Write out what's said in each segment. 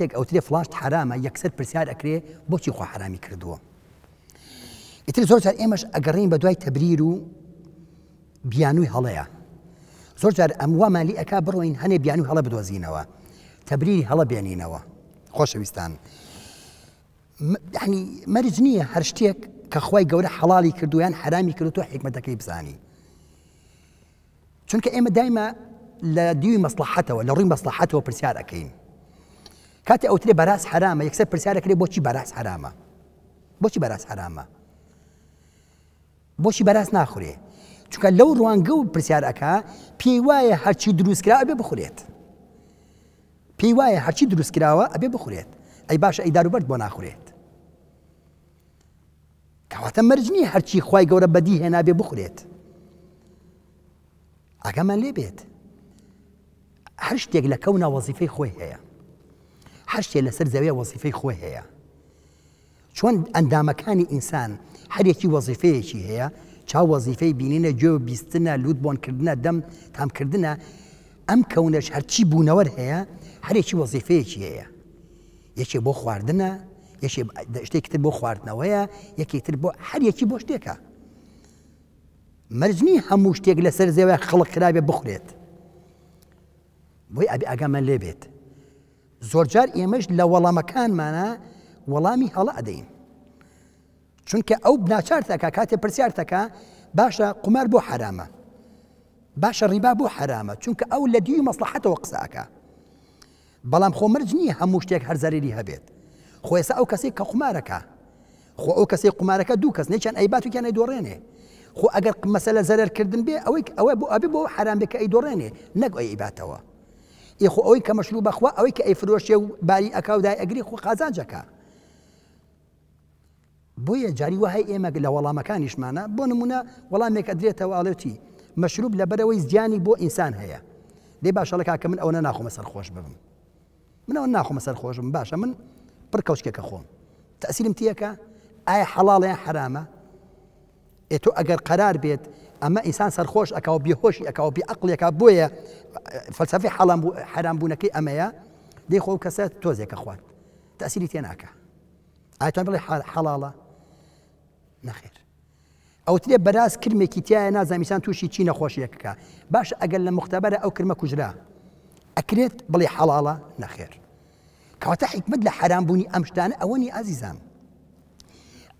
کاتێک ئەوترێ فلاشت حرامە یەکسەر پرسیار ئەکرێ بۆچی خۆ حرامی کردووە. ئیتر زۆر جار ئێمەش ئەگەڕین بە دوای تەبریر و بیانووی هەڵەیە. زۆر جار ئەموا مالی ئەک بڕۆین هەنێ بیانوی هەڵە بدۆزینەوە. تەبریری هەڵە بێنینەوە. خۆشەویستان. ینی مەرج نییە هەر شتێک کە خی گەورە حەڵی کردویان حرامی کردو حکمەتەکەی بزانی. چونکە ئێمە دایمە لە دیوی مەسلحەتەوە لە ڕووی مەسلحەتەوە پرسیار ئەەکەین. کاتی ئەوترێ بەراز حرامە یەکسەر پرسیارەکرێ بۆچی بەراز حرامە بۆچی بەراز حرامە بۆچی بەراز ناخورێ چونکە لەو ڕوانگە و پرسیارەکە پێی وایە هەرچی دروستکرا ئەبێ بخورێت پێی وایە هەرچی دروستکراوە ئەبێ بخورێت ئەی باشە ئەیداروبەر بۆ ناخورێت کەواتە مەرجنی هەرچی خی گەورە بەدی هێنابێ بخورێت ئەگەمان لێ بێت هەر شتێک لە کەونا وەزیفەی خۆی هەیە هەشتێ لەسەر زەوێ وەزیفەی خۆ هەیە چۆن ئەندامەکانی ئینسان هەرێکی وەزیفەیەکی هەیە چاو وەزیفەی بینینە گوێ بیستە لووت بۆنکردنە دەم تامکردە ئەم کەونەش هەرچی بوونەوە هەیە هەرێکی وەزیفەیەکی هەیە یەکێ بۆ خواردنە شتێکتر بۆ خواردنەوەیە یەکێکتر بۆ هەریەکی بۆ شتێکە مەرجنی هەموو شتێک لەسەر زێوە خڵقرابێ بخورێت بۆی ئەبی ئەگەمە لێ بێت زۆرجار ئێمەش لە وەڵامەکانمانە وەڵامی هەڵە ئەدەین چونکە ئەو ناچارتەکە کاتێ پرسیارتەکە باشە قمار بۆ حرامە باشە ڕیبا بۆ حرامە چونکە ئەو لە دیوی مەسلحەتەوە قساکە بەڵام خۆ مرج نییە هەموو شتێک هەرزەرری هەبێت خۆێسا ئەو کەسێک کە قمارەکە خۆ ئەو کەسی قمارەکە دوو کەس نەچەند ئەیباتوکیان ئەی دۆڕێنێ خۆ ئەگەر مەسەلە زەرەرکردن بێ ئەوەی ئەوە بۆ ئەبێ بۆ حرام بکە ئەی دۆڕێنێ نەک ئەی ئیباتەوە ئیخۆ ئەوی کە مەشروع بەخوا ئەوەی کە ئەیفرۆشیە و باری ئەکاودای ئەگری خۆ قازانجەکە بۆیە جاری وهای ئێمە لە وەڵامەکانیشمانە بۆ نمونە وەڵامێک ئەدرێتەوە ئاڵێتی مەشروب لە بەرەوەی زیانی بۆ ئینسان هەیە دەی باشەڵەکە کە من ئەوە ناخۆمە سەر خۆش ببم من ئەوە ناخۆمە سەر خۆشم باشە من پڕ کەوچکێکە خۆم تەسیرم تیەکە ئایا حەڵاڵیان حرامە ئێ تۆ ئەگەر قەرار بێت اما انسان سرخوش اكاو بي بيهوش اكاو بي بعقل اكا بويا فلسفي حرام حرام بونكي اما يا دي خو كسات توزيك اخوان تاثيري تيناكا اي تو بلا حلاله نخير او تري براس كلمه كي تي انا زعما انسان توشي تشينا خوش يكا باش اقل مختبره او كلمه كجرا اكريت بلي حلاله نخير كواتا حكمت حرام بوني امشتان اواني عزيزان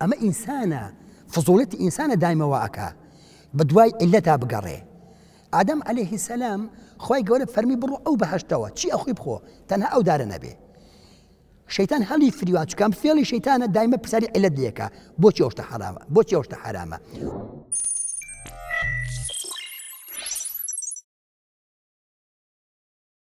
اما انسانه فضولة انسانه دائما واكا بە دوای ئلەتا بگەڕێ ئادەم ئەلێهی سەسلام خی گەورە فەرمی بڕۆ ئەو بەهشتەوە چی ئەخی بخۆ تەنها ئەو دارە نەبێ شەیتان هەڵی فریوان چکەم فێڵی شەیتانە دایمە پرسیاری ئەلە دیەکە بۆچی ئەوشتە حرامە بۆچی ئەوشتە حرامە.